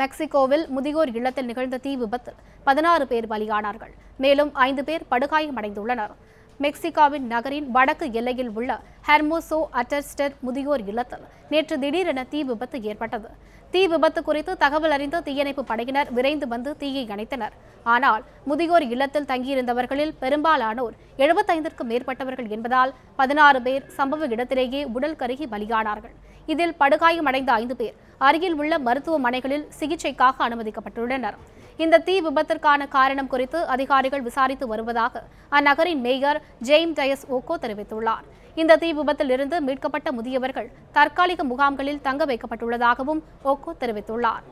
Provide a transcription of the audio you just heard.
மெக்சிகோவில் முதியோர் இல்லத்தில் நிகழ்ந்த தீ விபத்தில் பதினாறு பேர் பலியானார்கள் மேலும் ஐந்து பேர் படுகாயமடைந்துள்ளனர் மெக்சிகாவின் நகரின் வடக்கு எல்லையில் உள்ள ஹெர்மோசோ அட்டர்ஸ்டர் முதியோர் இல்லத்தில் நேற்று திடீரென தீ விபத்து ஏற்பட்டது தீ விபத்து குறித்து தகவல் அறிந்த தீயணைப்பு படையினர் விரைந்து வந்து தீயை அணைத்தனர் ஆனால் முதியோர் இல்லத்தில் தங்கியிருந்தவர்களில் பெரும்பாலானோர் எழுபத்தைந்திற்கும் மேற்பட்டவர்கள் என்பதால் பதினாறு பேர் சம்பவ இடத்திலேயே உடல் கருகி பலியானார்கள் இதில் படுகாயமடைந்த ஐந்து பேர் அருகில் உள்ள மருத்துவமனைகளில் சிகிச்சைக்காக அனுமதிக்கப்பட்டுள்ளனர் இந்த தீ விபத்திற்கான காரணம் குறித்து அதிகாரிகள் விசாரித்து வருவதாக அந்நகரின் மேயர் ஜெய்ம் டயஸ் ஓகோ தெரிவித்துள்ளார் இந்த தீ விபத்தில் இருந்து மீட்கப்பட்ட முதியவர்கள் தற்காலிக முகாம்களில் தங்க வைக்கப்பட்டுள்ளதாகவும் ஓகோ தெரிவித்துள்ளார்